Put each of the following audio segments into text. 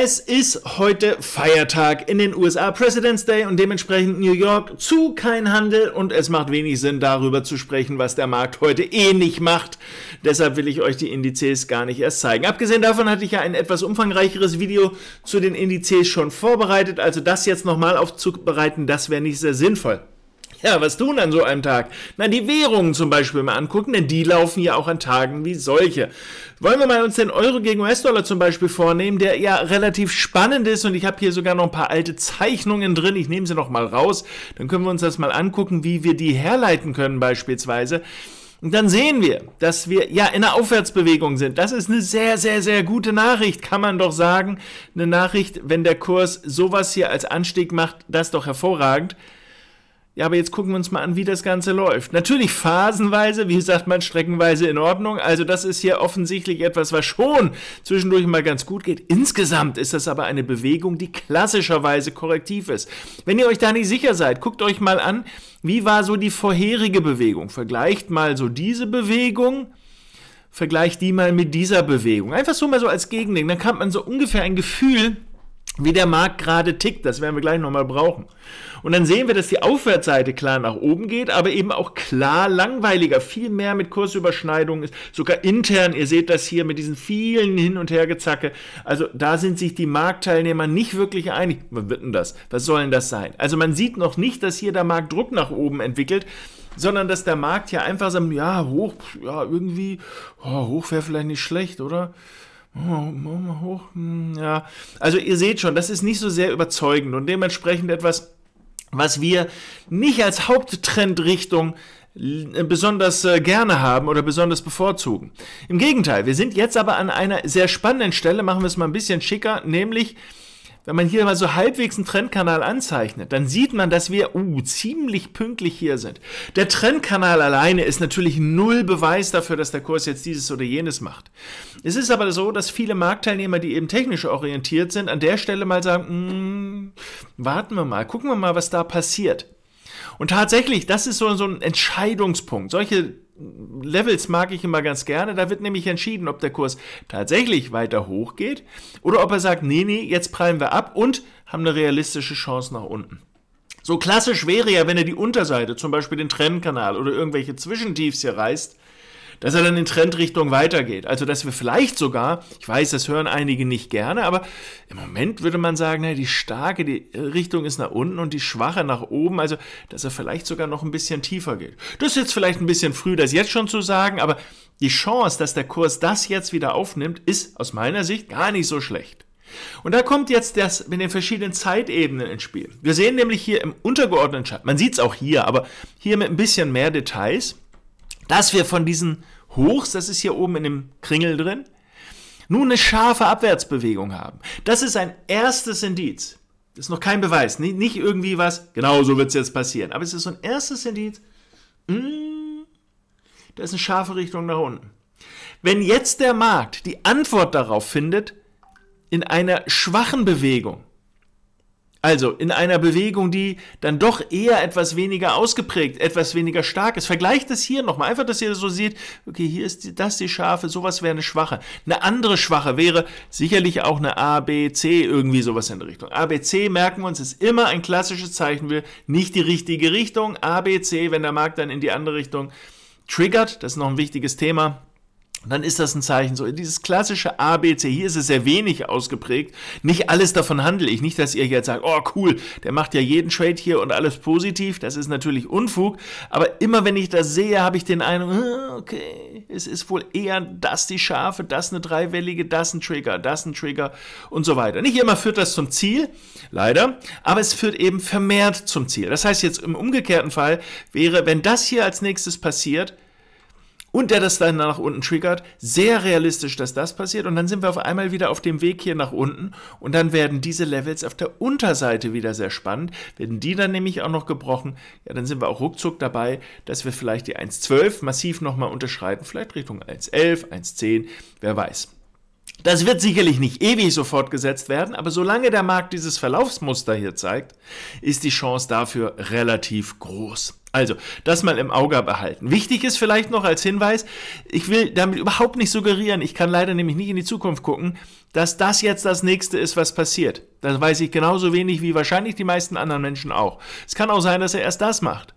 Es ist heute Feiertag in den USA, President's Day und dementsprechend New York zu kein Handel und es macht wenig Sinn darüber zu sprechen, was der Markt heute eh nicht macht. Deshalb will ich euch die Indizes gar nicht erst zeigen. Abgesehen davon hatte ich ja ein etwas umfangreicheres Video zu den Indizes schon vorbereitet, also das jetzt nochmal aufzubereiten, das wäre nicht sehr sinnvoll. Ja, was tun an so einem Tag? Na, die Währungen zum Beispiel mal angucken, denn die laufen ja auch an Tagen wie solche. Wollen wir mal uns den Euro gegen US-Dollar zum Beispiel vornehmen, der ja relativ spannend ist und ich habe hier sogar noch ein paar alte Zeichnungen drin. Ich nehme sie noch mal raus, dann können wir uns das mal angucken, wie wir die herleiten können beispielsweise. Und dann sehen wir, dass wir ja in einer Aufwärtsbewegung sind. Das ist eine sehr, sehr, sehr gute Nachricht, kann man doch sagen. Eine Nachricht, wenn der Kurs sowas hier als Anstieg macht, das ist doch hervorragend ja, aber jetzt gucken wir uns mal an, wie das Ganze läuft. Natürlich phasenweise, wie sagt man, streckenweise in Ordnung. Also das ist hier offensichtlich etwas, was schon zwischendurch mal ganz gut geht. Insgesamt ist das aber eine Bewegung, die klassischerweise korrektiv ist. Wenn ihr euch da nicht sicher seid, guckt euch mal an, wie war so die vorherige Bewegung. Vergleicht mal so diese Bewegung vergleicht die mal mit dieser Bewegung. Einfach so mal so als Gegending. Dann hat man so ungefähr ein Gefühl, wie der Markt gerade tickt. Das werden wir gleich nochmal brauchen. Und dann sehen wir, dass die Aufwärtsseite klar nach oben geht, aber eben auch klar langweiliger, viel mehr mit Kursüberschneidungen ist, sogar intern. Ihr seht das hier mit diesen vielen Hin- und Hergezacke. Also da sind sich die Marktteilnehmer nicht wirklich einig. Was wird denn das? Was soll denn das sein? Also man sieht noch nicht, dass hier der Markt Druck nach oben entwickelt sondern dass der Markt hier einfach sagt, ja, hoch, ja, irgendwie, oh, hoch wäre vielleicht nicht schlecht, oder? mal hoch. Ja. Also ihr seht schon, das ist nicht so sehr überzeugend und dementsprechend etwas, was wir nicht als Haupttrendrichtung äh, besonders äh, gerne haben oder besonders bevorzugen. Im Gegenteil, wir sind jetzt aber an einer sehr spannenden Stelle, machen wir es mal ein bisschen schicker, nämlich wenn man hier mal so halbwegs einen Trendkanal anzeichnet, dann sieht man, dass wir uh, ziemlich pünktlich hier sind. Der Trendkanal alleine ist natürlich null Beweis dafür, dass der Kurs jetzt dieses oder jenes macht. Es ist aber so, dass viele Marktteilnehmer, die eben technisch orientiert sind, an der Stelle mal sagen, mm, warten wir mal, gucken wir mal, was da passiert. Und tatsächlich, das ist so, so ein Entscheidungspunkt. Solche Levels mag ich immer ganz gerne. Da wird nämlich entschieden, ob der Kurs tatsächlich weiter hoch geht oder ob er sagt, nee, nee, jetzt prallen wir ab und haben eine realistische Chance nach unten. So klassisch wäre ja, wenn er die Unterseite, zum Beispiel den Trennkanal oder irgendwelche Zwischentiefs hier reißt, dass er dann in Trendrichtung weitergeht. Also, dass wir vielleicht sogar, ich weiß, das hören einige nicht gerne, aber im Moment würde man sagen, na, die starke die Richtung ist nach unten und die schwache nach oben, also, dass er vielleicht sogar noch ein bisschen tiefer geht. Das ist jetzt vielleicht ein bisschen früh, das jetzt schon zu sagen, aber die Chance, dass der Kurs das jetzt wieder aufnimmt, ist aus meiner Sicht gar nicht so schlecht. Und da kommt jetzt das mit den verschiedenen Zeitebenen ins Spiel. Wir sehen nämlich hier im untergeordneten Chart, man sieht es auch hier, aber hier mit ein bisschen mehr Details, dass wir von diesen Hochs, das ist hier oben in dem Kringel drin, nun eine scharfe Abwärtsbewegung haben. Das ist ein erstes Indiz. Das ist noch kein Beweis, nicht, irgendwie was, genau so wird es jetzt passieren. Aber es ist so ein erstes Indiz, mh, mm, da ist eine scharfe Richtung nach unten. Wenn jetzt der Markt die Antwort darauf findet, in einer schwachen Bewegung, also in einer Bewegung, die dann doch eher etwas weniger ausgeprägt, etwas weniger stark ist. Vergleicht das hier nochmal, einfach, dass ihr so seht, okay, hier ist die, das die Schafe, sowas wäre eine schwache. Eine andere schwache wäre sicherlich auch eine A, B, C, irgendwie sowas in der Richtung. A, B, C, merken wir uns, ist immer ein klassisches Zeichen für nicht die richtige Richtung. A, B, C, wenn der Markt dann in die andere Richtung triggert, das ist noch ein wichtiges Thema, dann ist das ein Zeichen so. Dieses klassische ABC, hier ist es sehr wenig ausgeprägt. Nicht alles davon handle ich. Nicht, dass ihr jetzt sagt, oh cool, der macht ja jeden Trade hier und alles positiv. Das ist natürlich Unfug. Aber immer wenn ich das sehe, habe ich den Eindruck, ah, okay, es ist wohl eher das die Schafe, das eine dreiwellige, das ein Trigger, das ein Trigger und so weiter. Nicht immer führt das zum Ziel, leider. Aber es führt eben vermehrt zum Ziel. Das heißt jetzt im umgekehrten Fall wäre, wenn das hier als nächstes passiert, und der das dann nach unten triggert. Sehr realistisch, dass das passiert. Und dann sind wir auf einmal wieder auf dem Weg hier nach unten. Und dann werden diese Levels auf der Unterseite wieder sehr spannend. Werden die dann nämlich auch noch gebrochen, ja, dann sind wir auch ruckzuck dabei, dass wir vielleicht die 1.12 massiv nochmal unterschreiten. Vielleicht Richtung 1.11, 1.10, wer weiß. Das wird sicherlich nicht ewig so fortgesetzt werden, aber solange der Markt dieses Verlaufsmuster hier zeigt, ist die Chance dafür relativ groß. Also, das mal im Auge behalten. Wichtig ist vielleicht noch als Hinweis, ich will damit überhaupt nicht suggerieren, ich kann leider nämlich nicht in die Zukunft gucken, dass das jetzt das nächste ist, was passiert. Das weiß ich genauso wenig wie wahrscheinlich die meisten anderen Menschen auch. Es kann auch sein, dass er erst das macht.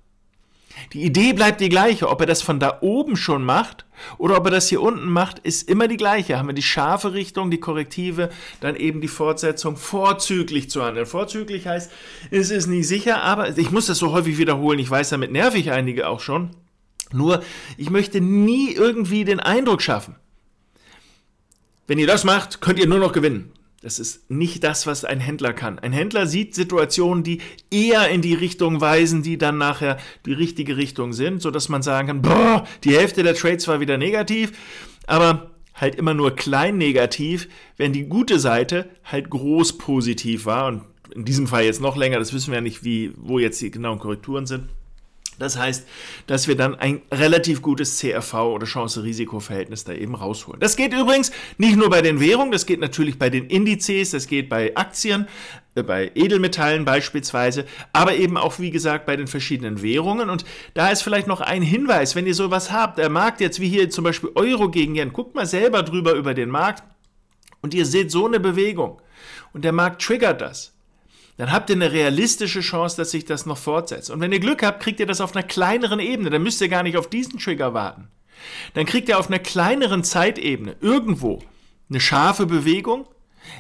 Die Idee bleibt die gleiche. Ob er das von da oben schon macht oder ob er das hier unten macht, ist immer die gleiche. Haben wir die scharfe Richtung, die Korrektive, dann eben die Fortsetzung vorzüglich zu handeln. Vorzüglich heißt, es ist nie sicher, aber ich muss das so häufig wiederholen. Ich weiß, damit nerv ich einige auch schon. Nur, ich möchte nie irgendwie den Eindruck schaffen. Wenn ihr das macht, könnt ihr nur noch gewinnen. Das ist nicht das, was ein Händler kann. Ein Händler sieht Situationen, die eher in die Richtung weisen, die dann nachher die richtige Richtung sind, sodass man sagen kann, boah, die Hälfte der Trades war wieder negativ, aber halt immer nur klein negativ, wenn die gute Seite halt groß positiv war und in diesem Fall jetzt noch länger, das wissen wir ja nicht, wie, wo jetzt die genauen Korrekturen sind. Das heißt, dass wir dann ein relativ gutes CRV oder Chance-Risiko-Verhältnis da eben rausholen. Das geht übrigens nicht nur bei den Währungen, das geht natürlich bei den Indizes, das geht bei Aktien, äh, bei Edelmetallen beispielsweise, aber eben auch, wie gesagt, bei den verschiedenen Währungen. Und da ist vielleicht noch ein Hinweis, wenn ihr sowas habt, der Markt jetzt wie hier zum Beispiel Euro gegen Yen, guckt mal selber drüber über den Markt und ihr seht so eine Bewegung und der Markt triggert das dann habt ihr eine realistische Chance, dass sich das noch fortsetzt. Und wenn ihr Glück habt, kriegt ihr das auf einer kleineren Ebene. Dann müsst ihr gar nicht auf diesen Trigger warten. Dann kriegt ihr auf einer kleineren Zeitebene irgendwo eine scharfe Bewegung,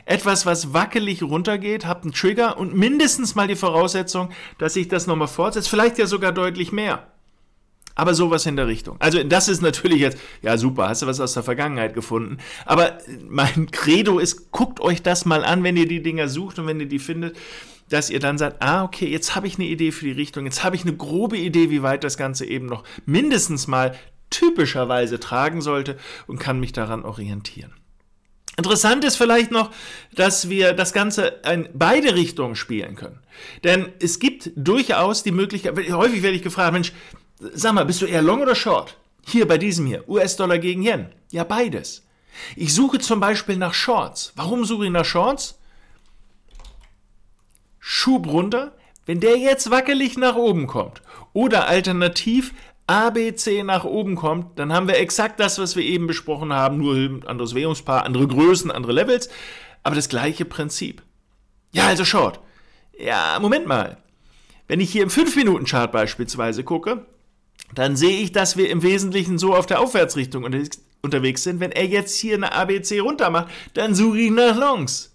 etwas, was wackelig runtergeht, habt einen Trigger und mindestens mal die Voraussetzung, dass sich das nochmal fortsetzt, vielleicht ja sogar deutlich mehr. Aber sowas in der Richtung. Also das ist natürlich jetzt, ja super, hast du was aus der Vergangenheit gefunden. Aber äh, mein Credo ist, guckt euch das mal an, wenn ihr die Dinger sucht und wenn ihr die findet, dass ihr dann sagt, ah okay, jetzt habe ich eine Idee für die Richtung, jetzt habe ich eine grobe Idee, wie weit das Ganze eben noch mindestens mal typischerweise tragen sollte und kann mich daran orientieren. Interessant ist vielleicht noch, dass wir das Ganze in beide Richtungen spielen können. Denn es gibt durchaus die Möglichkeit, häufig werde ich gefragt, Mensch, Sag mal, bist du eher long oder short? Hier bei diesem hier, US-Dollar gegen Yen. Ja, beides. Ich suche zum Beispiel nach Shorts. Warum suche ich nach Shorts? Schub runter, wenn der jetzt wackelig nach oben kommt. Oder alternativ ABC nach oben kommt, dann haben wir exakt das, was wir eben besprochen haben, nur ein anderes Währungspaar, andere Größen, andere Levels, aber das gleiche Prinzip. Ja, also Short. Ja, Moment mal. Wenn ich hier im 5-Minuten-Chart beispielsweise gucke, dann sehe ich, dass wir im Wesentlichen so auf der Aufwärtsrichtung unterwegs sind. Wenn er jetzt hier eine ABC runter macht, dann suche ich nach Longs.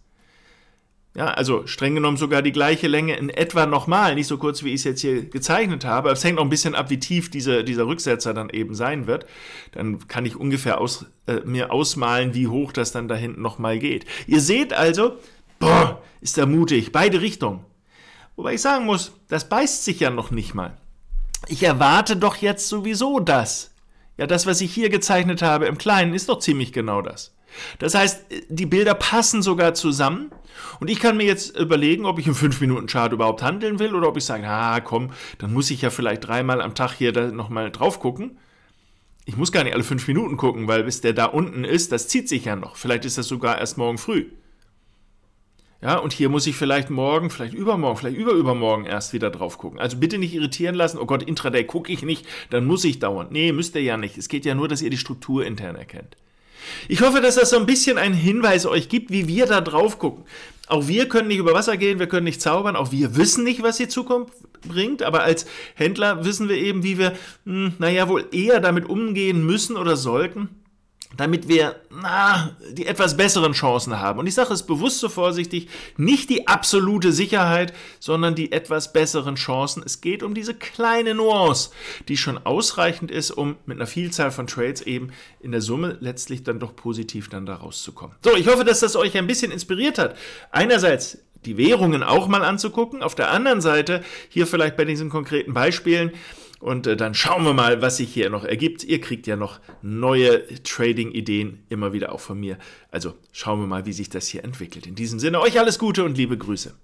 Ja, also streng genommen sogar die gleiche Länge in etwa nochmal, nicht so kurz, wie ich es jetzt hier gezeichnet habe. Aber es hängt noch ein bisschen ab, wie tief diese, dieser Rücksetzer dann eben sein wird. Dann kann ich ungefähr aus, äh, mir ausmalen, wie hoch das dann da hinten nochmal geht. Ihr seht also, boah, ist er mutig, beide Richtungen. Wobei ich sagen muss, das beißt sich ja noch nicht mal ich erwarte doch jetzt sowieso das. Ja, das, was ich hier gezeichnet habe im Kleinen, ist doch ziemlich genau das. Das heißt, die Bilder passen sogar zusammen und ich kann mir jetzt überlegen, ob ich im 5-Minuten-Chart überhaupt handeln will oder ob ich sage, ah komm, dann muss ich ja vielleicht dreimal am Tag hier nochmal drauf gucken. Ich muss gar nicht alle 5 Minuten gucken, weil bis der da unten ist, das zieht sich ja noch. Vielleicht ist das sogar erst morgen früh. Ja, und hier muss ich vielleicht morgen, vielleicht übermorgen, vielleicht überübermorgen erst wieder drauf gucken. Also bitte nicht irritieren lassen. Oh Gott, Intraday gucke ich nicht, dann muss ich dauernd. Nee, müsst ihr ja nicht. Es geht ja nur, dass ihr die Struktur intern erkennt. Ich hoffe, dass das so ein bisschen einen Hinweis euch gibt, wie wir da drauf gucken. Auch wir können nicht über Wasser gehen, wir können nicht zaubern, auch wir wissen nicht, was die Zukunft bringt, aber als Händler wissen wir eben, wie wir, hm, naja, wohl eher damit umgehen müssen oder sollten, damit wir na, die etwas besseren Chancen haben. Und ich sage es bewusst so vorsichtig, nicht die absolute Sicherheit, sondern die etwas besseren Chancen. Es geht um diese kleine Nuance, die schon ausreichend ist, um mit einer Vielzahl von Trades eben in der Summe letztlich dann doch positiv dann da rauszukommen. So, ich hoffe, dass das euch ein bisschen inspiriert hat. Einerseits die Währungen auch mal anzugucken, auf der anderen Seite hier vielleicht bei diesen konkreten Beispielen, und äh, dann schauen wir mal, was sich hier noch ergibt. Ihr kriegt ja noch neue Trading-Ideen immer wieder auch von mir. Also schauen wir mal, wie sich das hier entwickelt. In diesem Sinne, euch alles Gute und liebe Grüße.